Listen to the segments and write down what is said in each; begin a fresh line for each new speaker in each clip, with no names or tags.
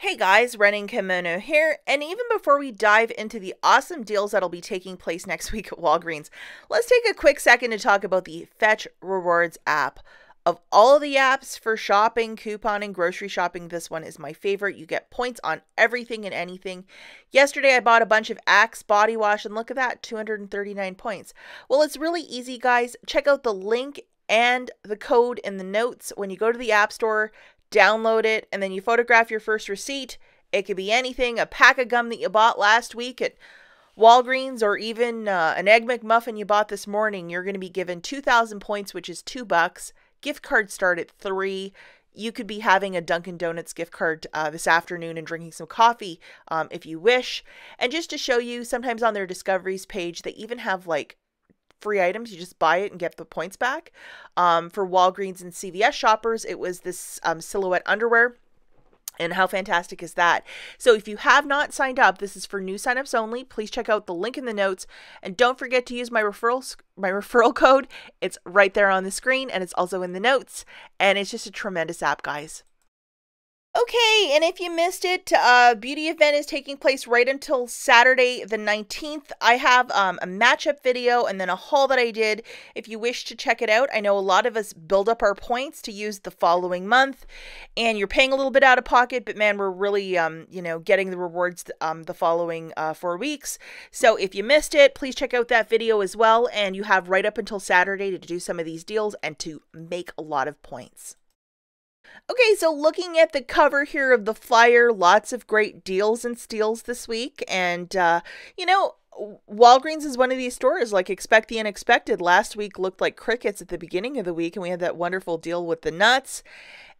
Hey guys, and Kimono here, and even before we dive into the awesome deals that'll be taking place next week at Walgreens, let's take a quick second to talk about the Fetch Rewards app. Of all the apps for shopping, couponing, grocery shopping, this one is my favorite. You get points on everything and anything. Yesterday, I bought a bunch of Axe body wash, and look at that 239 points. Well, it's really easy, guys. Check out the link and the code in the notes. When you go to the App Store, download it, and then you photograph your first receipt. It could be anything a pack of gum that you bought last week at Walgreens or even uh, an Egg McMuffin you bought this morning. You're going to be given 2,000 points, which is two bucks. Gift cards start at three you could be having a Dunkin' Donuts gift card uh, this afternoon and drinking some coffee um, if you wish. And just to show you, sometimes on their discoveries page, they even have like free items. You just buy it and get the points back. Um, for Walgreens and CVS shoppers, it was this um, silhouette underwear. And how fantastic is that? So, if you have not signed up, this is for new signups only. Please check out the link in the notes, and don't forget to use my referral my referral code. It's right there on the screen, and it's also in the notes. And it's just a tremendous app, guys. Okay, and if you missed it, uh, beauty event is taking place right until Saturday the 19th. I have um, a matchup video and then a haul that I did. If you wish to check it out, I know a lot of us build up our points to use the following month, and you're paying a little bit out of pocket, but man, we're really, um, you know, getting the rewards um, the following uh, four weeks. So if you missed it, please check out that video as well, and you have right up until Saturday to do some of these deals and to make a lot of points. Okay, so looking at the cover here of the flyer, lots of great deals and steals this week. And, uh, you know, Walgreens is one of these stores like expect the unexpected. Last week looked like crickets at the beginning of the week, and we had that wonderful deal with the nuts.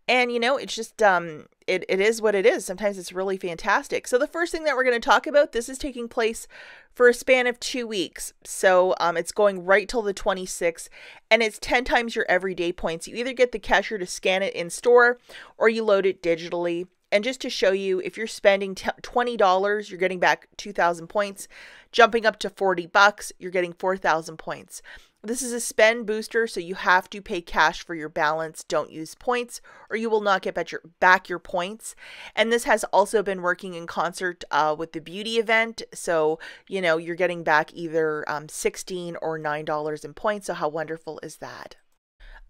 And, you know, it's just, um, it, it is what it is. Sometimes it's really fantastic. So the first thing that we're going to talk about, this is taking place for a span of two weeks. So um, it's going right till the 26th, and it's 10 times your everyday points. You either get the cashier to scan it in store or you load it digitally. And just to show you, if you're spending $20, you're getting back 2,000 points. Jumping up to 40 bucks, you're getting 4,000 points. This is a spend booster, so you have to pay cash for your balance. Don't use points, or you will not get back your, points. And this has also been working in concert uh, with the beauty event. So, you know, you're getting back either um, 16 or $9 in points. So, how wonderful is that?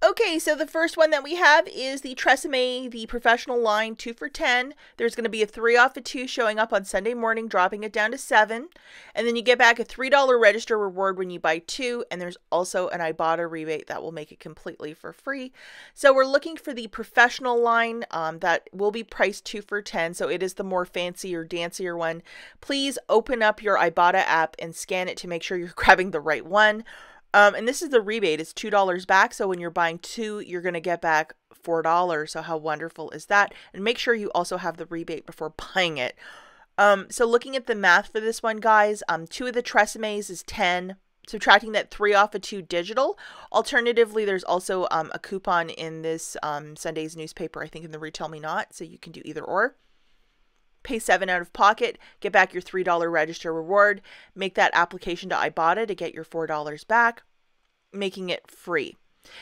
Okay, so the first one that we have is the Tresemme, the professional line, two for 10. There's going to be a three off a two showing up on Sunday morning, dropping it down to seven. And then you get back a $3 register reward when you buy two. And there's also an Ibotta rebate that will make it completely for free. So we're looking for the professional line um, that will be priced two for 10. So it is the more fancy or dancier one. Please open up your Ibotta app and scan it to make sure you're grabbing the right one. Um, and this is the rebate. It's $2 back. So when you're buying two, you're going to get back $4. So how wonderful is that? And make sure you also have the rebate before buying it. Um, so looking at the math for this one, guys, um, two of the Tresemmes is 10 subtracting that three off of two digital. Alternatively, there's also um, a coupon in this um, Sunday's newspaper, I think in the Retail Me Not, so you can do either or pay seven out of pocket, get back your $3 register reward, make that application to Ibotta to get your $4 back, making it free.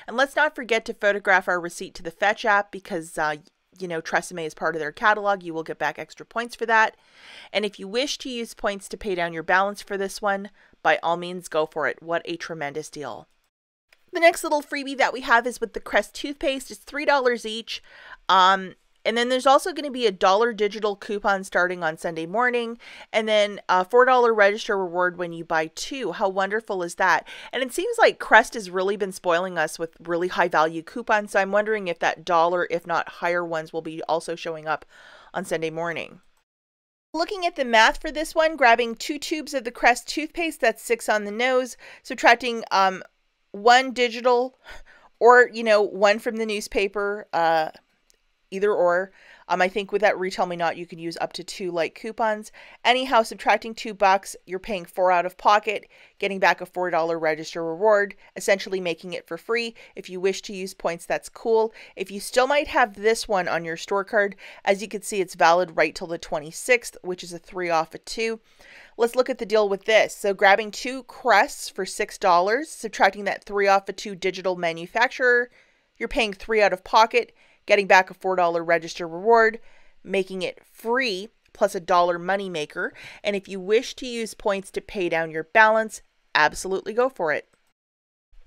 And let's not forget to photograph our receipt to the Fetch app because, uh, you know, Tresemme is part of their catalog. You will get back extra points for that. And if you wish to use points to pay down your balance for this one, by all means, go for it. What a tremendous deal. The next little freebie that we have is with the Crest toothpaste. It's $3 each. Um, and then there's also going to be a dollar digital coupon starting on Sunday morning, and then a $4 register reward when you buy two. How wonderful is that? And it seems like Crest has really been spoiling us with really high value coupons. So I'm wondering if that dollar, if not higher ones, will be also showing up on Sunday morning. Looking at the math for this one, grabbing two tubes of the Crest toothpaste, that's six on the nose, subtracting um, one digital or, you know, one from the newspaper, uh, either or. Um, I think with that retail Me Not, you can use up to two like coupons. Anyhow, subtracting two bucks, you're paying four out of pocket, getting back a $4 register reward, essentially making it for free. If you wish to use points, that's cool. If you still might have this one on your store card, as you can see, it's valid right till the 26th, which is a three off a two. Let's look at the deal with this. So grabbing two crests for $6, subtracting that three off a two digital manufacturer, you're paying three out of pocket, getting back a $4 register reward, making it free plus a dollar moneymaker. And if you wish to use points to pay down your balance, absolutely go for it.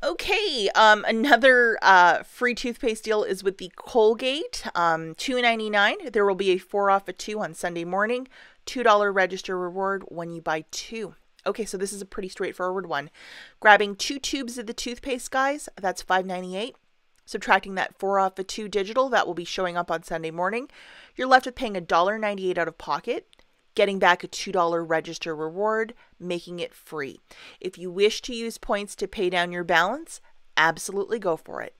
Okay, um, another uh, free toothpaste deal is with the Colgate, um, two ninety nine. There will be a four off a two on Sunday morning, two dollar register reward when you buy two. Okay, so this is a pretty straightforward one. Grabbing two tubes of the toothpaste, guys, that's five ninety eight. Subtracting that 4 off the 2 digital that will be showing up on Sunday morning, you're left with paying $1.98 out of pocket, getting back a $2 register reward, making it free. If you wish to use points to pay down your balance, absolutely go for it.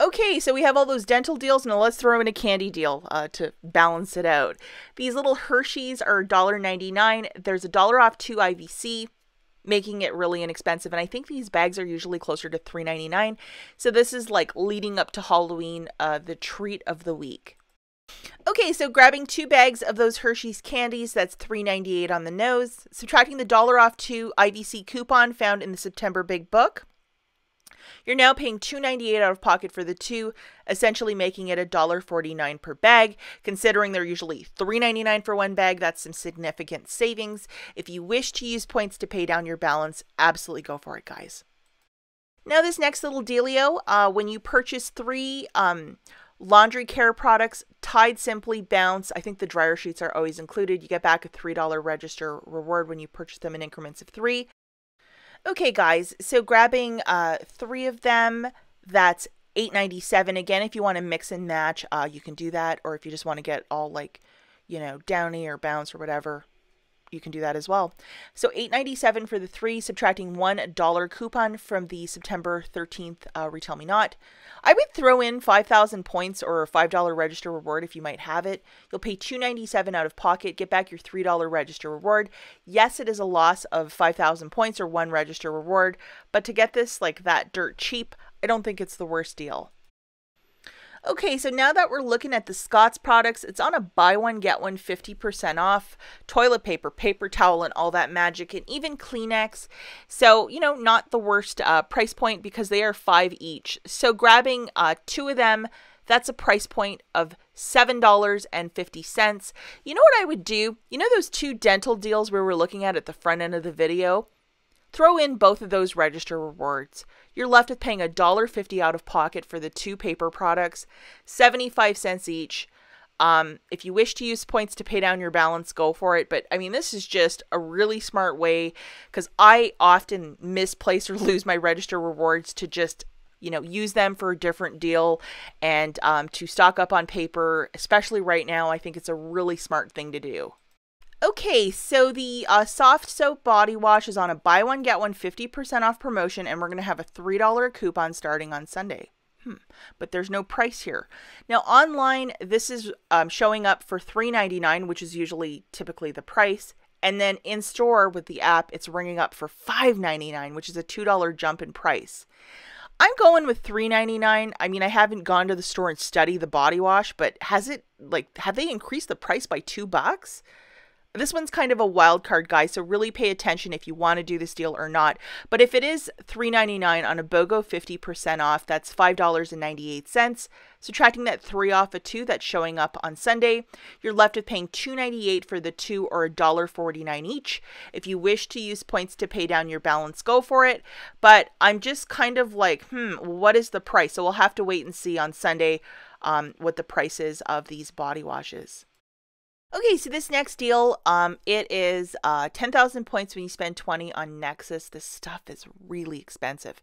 Okay, so we have all those dental deals. Now let's throw in a candy deal uh, to balance it out. These little Hershey's are $1.99. There's a dollar off two IVC, making it really inexpensive. And I think these bags are usually closer to $3.99. So this is like leading up to Halloween, uh, the treat of the week. Okay, so grabbing two bags of those Hershey's candies, that's $3.98 on the nose, subtracting the dollar off to IVC coupon found in the September Big Book, you're now paying $2.98 out of pocket for the two, essentially making it $1.49 per bag. Considering they're usually $3.99 for one bag, that's some significant savings. If you wish to use points to pay down your balance, absolutely go for it, guys. Now, this next little dealio, uh, when you purchase three um, laundry care products, Tide Simply Bounce, I think the dryer sheets are always included. You get back a $3 register reward when you purchase them in increments of three. Okay, guys, so grabbing uh, three of them, that's 897 again if you want to mix and match uh, you can do that or if you just want to get all like you know downy or bounce or whatever you can do that as well. So 8.97 for the three, subtracting one dollar coupon from the September 13th uh, Me Not. I would throw in 5,000 points or a five dollar register reward if you might have it. You'll pay 2.97 out of pocket, get back your three dollar register reward. Yes, it is a loss of 5,000 points or one register reward, but to get this like that dirt cheap, I don't think it's the worst deal. Okay, so now that we're looking at the Scott's products, it's on a buy one, get one 50% off toilet paper, paper towel, and all that magic, and even Kleenex. So, you know, not the worst uh, price point because they are five each. So, grabbing uh, two of them, that's a price point of $7.50. You know what I would do? You know those two dental deals we were looking at at the front end of the video? Throw in both of those register rewards you're left with paying $1.50 out of pocket for the two paper products, 75 cents each. Um, if you wish to use points to pay down your balance, go for it. But I mean, this is just a really smart way because I often misplace or lose my register rewards to just you know use them for a different deal and um, to stock up on paper especially right now i think it's a really smart thing to do Okay, so the uh, soft soap body wash is on a buy one get one 50% off promotion, and we're going to have a $3 coupon starting on Sunday. Hmm. But there's no price here. Now online, this is um, showing up for $3.99, which is usually typically the price, and then in store with the app, it's ringing up for $5.99, which is a $2 jump in price. I'm going with $3.99. I mean, I haven't gone to the store and studied the body wash, but has it like have they increased the price by two bucks? This one's kind of a wild card, guy, so really pay attention if you want to do this deal or not. But if it is $3.99 on a BOGO 50% off, that's $5.98. Subtracting that 3 off a 2 that's showing up on Sunday, you're left with paying $2.98 for the 2 or $1.49 each. If you wish to use points to pay down your balance, go for it. But I'm just kind of like, hmm, what is the price? So we'll have to wait and see on Sunday um, what the price is of these body washes. Okay, so this next deal, um, it is uh, 10,000 points when you spend 20 on Nexus. This stuff is really expensive.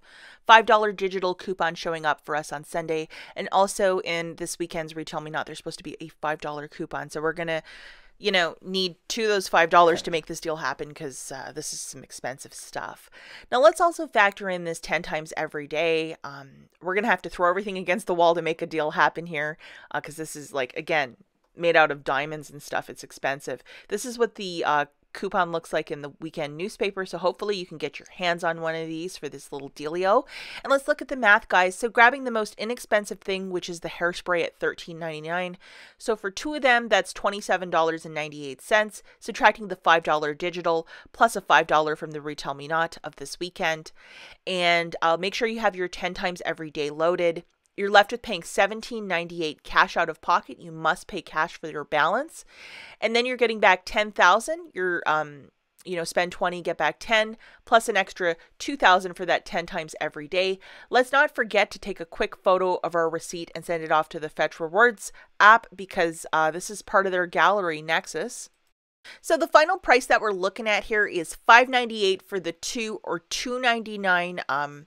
$5 digital coupon showing up for us on Sunday. And also in this weekend's Retail Me Not, there's supposed to be a $5 coupon. So we're going to, you know, need two of those $5 to make this deal happen because uh, this is some expensive stuff. Now, let's also factor in this 10 times every day. Um, we're going to have to throw everything against the wall to make a deal happen here because uh, this is like, again, made out of diamonds and stuff. It's expensive. This is what the uh, coupon looks like in the weekend newspaper. So hopefully you can get your hands on one of these for this little dealio. And let's look at the math, guys. So grabbing the most inexpensive thing, which is the hairspray at $13.99. So for two of them, that's $27.98, subtracting the $5 digital plus a $5 from the Retail Me Not of this weekend. And uh, make sure you have your 10 times every day loaded you're left with paying $17.98 cash out of pocket. You must pay cash for your balance, and then you're getting back ten thousand. You're um, you know, spend 20, get back 10, plus an extra 2,000 for that 10 times every day. Let's not forget to take a quick photo of our receipt and send it off to the Fetch Rewards app because uh, this is part of their gallery nexus. So the final price that we're looking at here is 598 for the two or 299 um,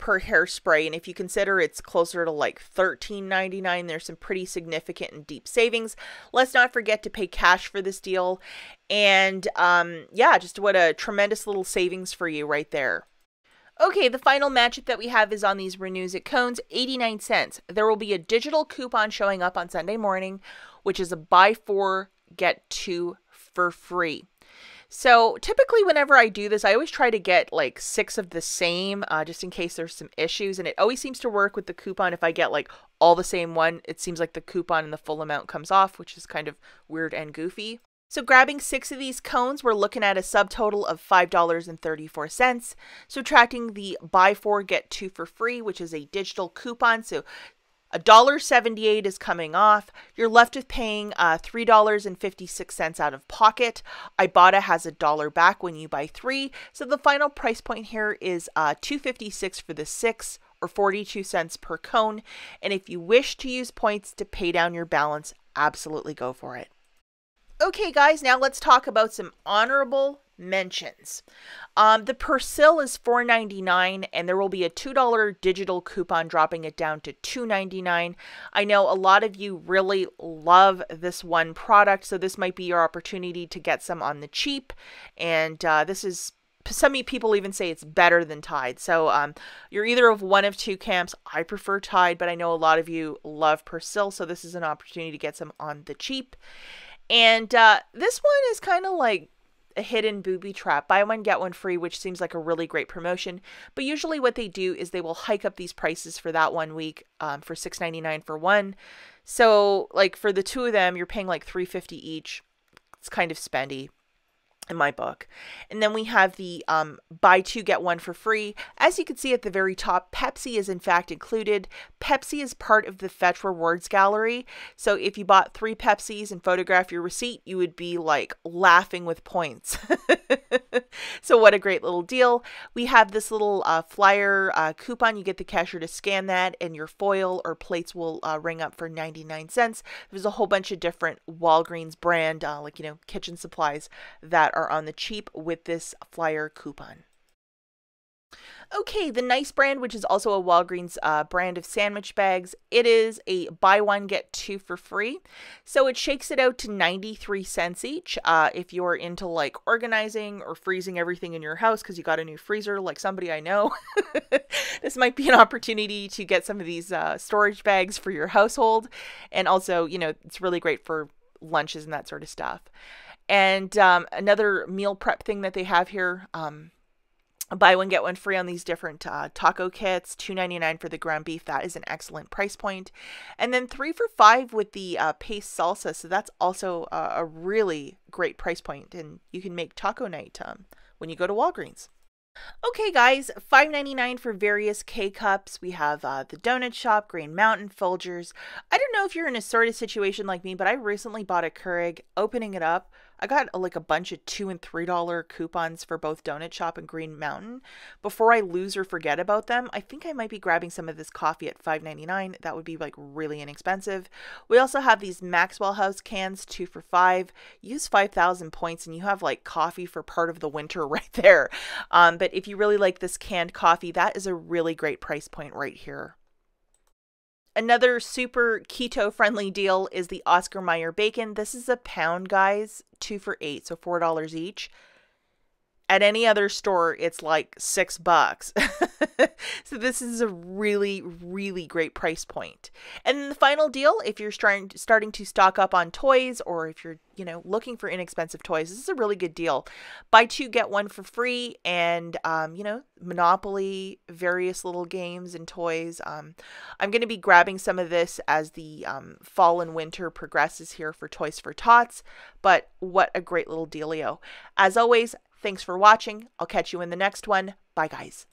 per hairspray and if you consider it's closer to like 13.99 there's some pretty significant and deep savings let's not forget to pay cash for this deal and um, yeah just what a tremendous little savings for you right there Okay, the final matchup that we have is on these renews at cones, 89 cents. There will be a digital coupon showing up on Sunday morning, which is a buy four, get two for free. So typically whenever I do this, I always try to get like six of the same uh, just in case there's some issues. And it always seems to work with the coupon. If I get like all the same one, it seems like the coupon and the full amount comes off, which is kind of weird and goofy. So grabbing six of these cones, we're looking at a subtotal of $5.34, subtracting the buy four, get two for free, which is a digital coupon. So $1.78 is coming off. You're left with paying uh, $3.56 out of pocket. Ibotta has a dollar back when you buy three. So the final price point here is uh, $2.56 for the six or 42 cents per cone. And if you wish to use points to pay down your balance, absolutely go for it. Okay, guys, now let's talk about some honorable mentions. Um, the per is $4.99 and there will be a $2 digital coupon dropping it down to $2.99. I know a lot of you really love this one product, so this might be your opportunity to get some on the cheap. And uh, this is some people even say it's better than Tide. So um, you're either of one of two camps. I prefer Tide, but I know a lot of you love Persil, so this is an opportunity to get some on the cheap. And uh, this one is kind of like a hidden booby trap. Buy one, get one free, which seems like a really great promotion. But usually, what they do is they will hike up these prices for that one week um, for six ninety nine for one. So, like for the two of them, you're paying like three fifty each. It's kind of spendy in my book. And then we have the um, buy two, get one for free. As you can see at the very top, Pepsi is in fact included. Pepsi is part of the Fetch Rewards Gallery. So if you bought three Pepsis and photograph your receipt, you would be like laughing with points. so what a great little deal. We have this little uh, flyer uh, coupon. You get the cashier to scan that and your foil or plates will uh, ring up for 99 cents. There's a whole bunch of different Walgreens brand, uh, like, you know, kitchen supplies that that are on the cheap with this flyer coupon. Okay, the Nice brand, which is also a Walgreens uh, brand of sandwich bags, it is a buy one, get two for free. So it shakes it out to 93 cents each. Uh, if you're into like organizing or freezing everything in your house because you got a new freezer, like somebody I know, this might be an opportunity to get some of these uh, storage bags for your household. And also, you know, it's really great for lunches and that sort of stuff. And um, another meal prep thing that they have here um, buy one, get one free on these different uh, taco kits $2.99 for the ground beef. That is an excellent price point. And then three for five with the uh, paste salsa. So that's also a, a really great price point. And you can make taco night um, when you go to Walgreens. Okay, guys, $5.99 for various K cups. We have uh, the Donut Shop, Green Mountain, Folgers. I don't know if you're in a sort of situation like me, but I recently bought a Keurig. Opening it up, I got uh, like a bunch of two and three dollar coupons for both Donut Shop and Green Mountain. Before I lose or forget about them, I think I might be grabbing some of this coffee at $5.99. That would be like really inexpensive. We also have these Maxwell House cans, two for five. Use 5,000 points and you have like coffee for part of the winter right there. Um, but if you really like this canned coffee, that is a really great price point right here. Another super keto friendly deal is the Oscar Mayer bacon. This is a pound, guys, two for eight, so $4 each. At any other store, it's like six bucks. so this is a really, really great price point. And the final deal, if you're starting starting to stock up on toys, or if you're you know looking for inexpensive toys, this is a really good deal. Buy two get one for free, and um, you know Monopoly, various little games and toys. Um, I'm going to be grabbing some of this as the um, fall and winter progresses here for Toys for Tots. But what a great little dealio! As always, Thanks for watching. I'll catch you in the next one. Bye, guys.